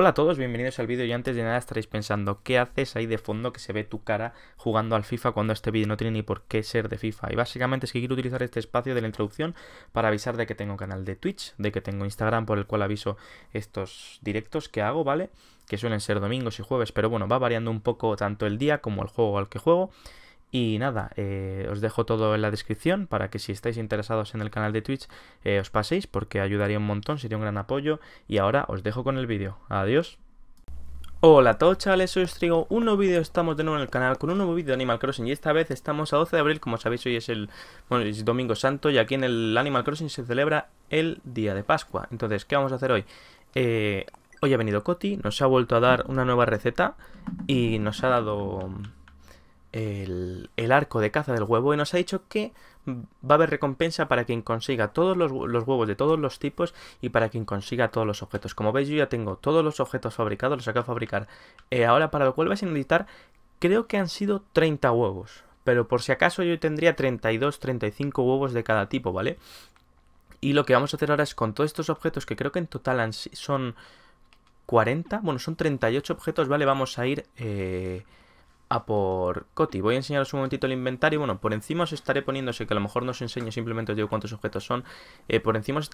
Hola a todos, bienvenidos al vídeo y antes de nada estaréis pensando ¿qué haces ahí de fondo que se ve tu cara jugando al FIFA cuando este vídeo no tiene ni por qué ser de FIFA? Y básicamente es que quiero utilizar este espacio de la introducción para avisar de que tengo canal de Twitch, de que tengo Instagram por el cual aviso estos directos que hago, ¿vale? Que suelen ser domingos y jueves, pero bueno, va variando un poco tanto el día como el juego al que juego. Y nada, eh, os dejo todo en la descripción para que si estáis interesados en el canal de Twitch eh, os paséis porque ayudaría un montón, sería un gran apoyo. Y ahora os dejo con el vídeo. Adiós. Hola a todos chavales, soy os un nuevo vídeo, estamos de nuevo en el canal con un nuevo vídeo de Animal Crossing y esta vez estamos a 12 de abril, como sabéis hoy es el Domingo Santo y aquí en el Animal Crossing se celebra el Día de Pascua. Entonces, ¿qué vamos a hacer hoy? Eh, hoy ha venido Coti, nos ha vuelto a dar una nueva receta y nos ha dado el, arco de caza del huevo y nos ha dicho que va a haber recompensa para quien consiga todos los, huevos de todos los tipos y para quien consiga todos los objetos. Como veis yo ya tengo todos los objetos fabricados, los acabo de fabricar. Eh, ahora para lo cual vais a necesitar, creo que han sido 30 huevos. Pero por si acaso yo tendría 32, 35 huevos de cada tipo, ¿vale? Y lo que vamos a hacer ahora es con todos estos objetos, que creo que en total son 40, bueno, son 38 objetos, ¿vale? Vamos a ir... Eh, a por Coti. Voy a enseñaros un momentito el inventario. Bueno, por encima os estaré poniendo, sé que a lo mejor no os enseño, simplemente os digo cuántos objetos son. Eh, por encima os,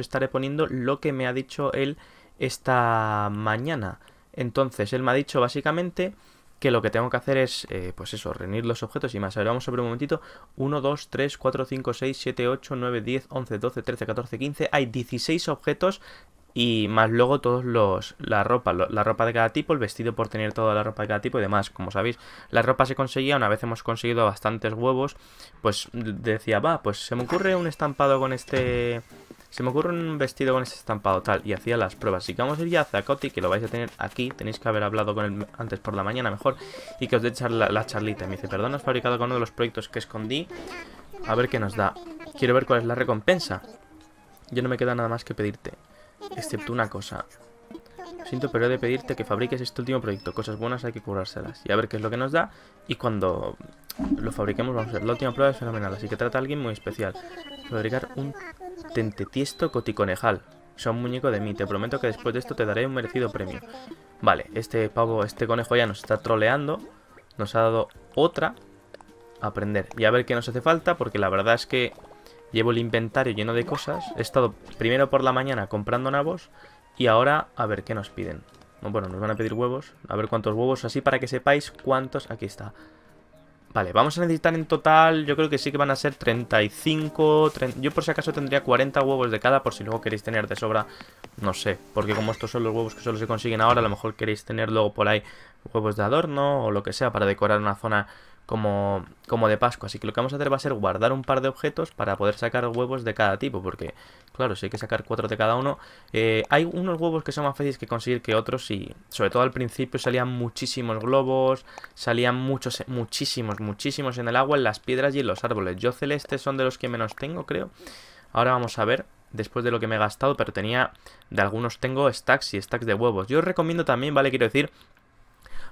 estaré, poniendo lo que me ha dicho él esta mañana. Entonces, él me ha dicho básicamente que lo que tengo que hacer es, eh, pues eso, reunir los objetos y más. A ver, vamos sobre un momentito. 1, 2, 3, 4, 5, 6, 7, 8, 9, 10, 11, 12, 13, 14, 15. Hay 16 objetos y más luego todos los la ropa la ropa de cada tipo el vestido por tener toda la ropa de cada tipo y demás como sabéis la ropa se conseguía una vez hemos conseguido bastantes huevos pues decía va pues se me ocurre un estampado con este se me ocurre un vestido con este estampado tal y hacía las pruebas. Así que vamos a ir ya a Zacoti, que lo vais a tener aquí. Tenéis que haber hablado con él antes por la mañana mejor y que os dé echar la charlita. me dice, perdón, has fabricado con uno de los proyectos que escondí. A ver qué nos da. Quiero ver cuál es la recompensa. Yo no me queda nada más que pedirte excepto una cosa. Siento, pero de pedirte que fabriques este último proyecto. Cosas buenas hay que curárselas Y a ver qué es lo que nos da. Y cuando lo fabriquemos, vamos a ver. La última prueba es fenomenal, así que trata a alguien muy especial. Fabricar un tentetiesto coticonejal. O un muñeco de mí. Te prometo que después de esto te daré un merecido premio. Vale, este pavo, este conejo ya nos está troleando. Nos ha dado otra. aprender. Y a ver qué nos hace falta, porque la verdad es que Llevo el inventario lleno de cosas. He estado primero por la mañana comprando nabos y ahora a ver qué nos piden. Bueno, nos van a pedir huevos. A ver cuántos huevos, así para que sepáis cuántos... Aquí está. Vale, vamos a necesitar en total, yo creo que sí que van a ser 35... Yo por si acaso tendría 40 huevos de cada, por si luego queréis tener de sobra, no sé. Porque como estos son los huevos que solo se consiguen ahora, a lo mejor queréis tener luego por ahí huevos de adorno o lo que sea para decorar una zona como, como de Pascua. Así que lo que vamos a hacer va a ser guardar un par de objetos para poder sacar huevos de cada tipo. Porque, claro, si hay que sacar cuatro de cada uno, eh, hay unos huevos que son más fáciles que conseguir que otros. Y sobre todo al principio salían muchísimos globos, salían muchos, muchísimos, muchísimos en el agua, en las piedras y en los árboles. Yo celeste son de los que menos tengo, creo. Ahora vamos a ver después de lo que me he gastado, pero tenía, de algunos tengo stacks y stacks de huevos. Yo os recomiendo también, ¿vale? Quiero decir,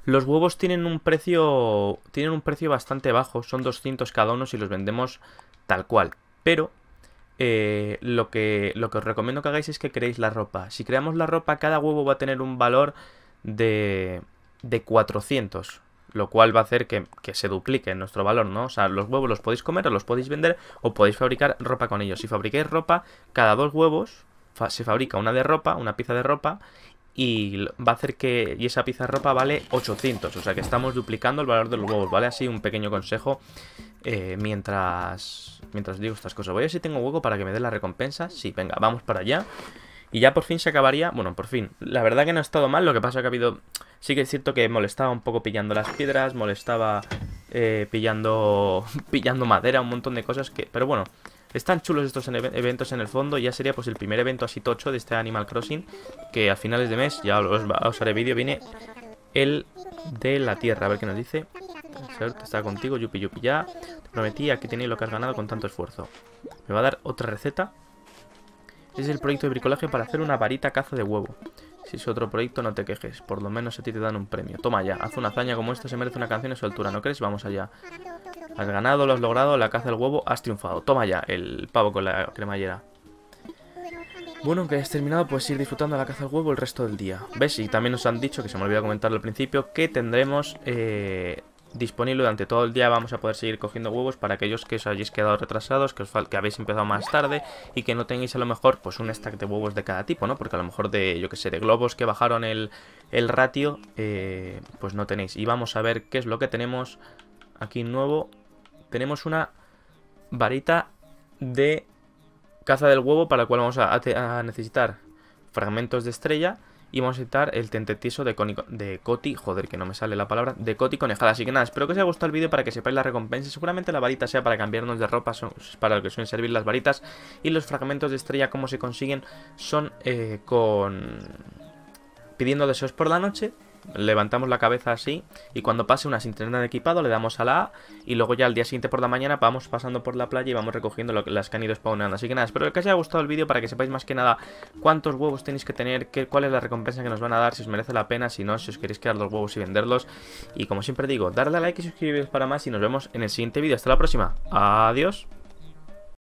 los huevos tienen un precio tienen un precio bastante bajo, son 200 cada uno si los vendemos tal cual. Pero eh, lo, que, lo que os recomiendo que hagáis es que creéis la ropa. Si creamos la ropa, cada huevo va a tener un valor de, de 400, lo cual va a hacer que, se duplique nuestro valor, ¿no? O sea, los huevos los podéis comer o los podéis vender o podéis fabricar ropa con ellos. Si fabriquéis ropa, cada dos huevos se fabrica una de ropa, una pieza de ropa, y va a hacer que y esa pizarropa vale 800, o sea que estamos duplicando el valor de los huevos, ¿vale? Así un pequeño consejo eh, mientras, mientras digo estas cosas. Voy a ver si tengo huevo para que me dé la recompensa. Sí, venga, vamos para allá. Y ya por fin se acabaría, bueno, por fin, la verdad que no ha estado mal, lo que pasa que ha habido, sí que es cierto que molestaba un poco pillando las piedras, molestaba eh, pillando, pillando madera, un montón de cosas que, pero bueno, están chulos estos eventos en el fondo. Ya sería pues el primer evento así tocho de este Animal Crossing. Que a finales de mes, ya os, haré vídeo, viene el de la Tierra. A ver qué nos dice. Está contigo, yupi yupi ya. Te prometí, aquí tenéis lo que has ganado con tanto esfuerzo. Me va a dar otra receta. Es el proyecto de bricolaje para hacer una varita caza de huevo. Si es otro proyecto, no te quejes. Por lo menos a ti te dan un premio. Toma ya, haz una hazaña como esta, se merece una canción en su altura, ¿no crees? Vamos allá. Has ganado, lo has logrado, la caza del huevo, has triunfado. Toma ya, el pavo con la cremallera. Bueno, aunque hayas terminado, puedes ir disfrutando de la caza del huevo el resto del día. ¿Ves? Y también nos han dicho, que se me olvidó comentarlo al principio, que tendremos eh, disponible durante todo el día vamos a poder seguir cogiendo huevos para aquellos que os hayáis quedado retrasados, que, os que habéis empezado más tarde y que no tengáis a lo mejor pues un stack de huevos de cada tipo, ¿no? Porque a lo mejor de, yo que sé, de globos que bajaron el, ratio, eh, pues no tenéis. Y vamos a ver qué es lo que tenemos aquí nuevo. Tenemos una varita de caza del huevo para la cual vamos a necesitar fragmentos de estrella y vamos a editar el tentetizo de, de Coti, joder que no me sale la palabra, de Coti Conejada. Así que nada, espero que os haya gustado el vídeo para que sepáis la recompensa. Seguramente la varita sea para cambiarnos de ropa, para lo que suelen servir las varitas. Y los fragmentos de estrella, como se consiguen, son eh, con pidiendo deseos por la noche levantamos la cabeza así y cuando pase una sin tener equipado le damos a la A y luego ya al día siguiente por la mañana vamos pasando por la playa y vamos recogiendo lo, las que han ido spawnando. Así que nada, espero que os haya gustado el vídeo para que sepáis más que nada cuántos huevos tenéis que tener, cuál es la recompensa que nos van a dar, si os merece la pena, si no, si os queréis quedar los huevos y venderlos. Y como siempre digo, darle a like y suscribiros para más y nos vemos en el siguiente vídeo. Hasta la próxima. Adiós.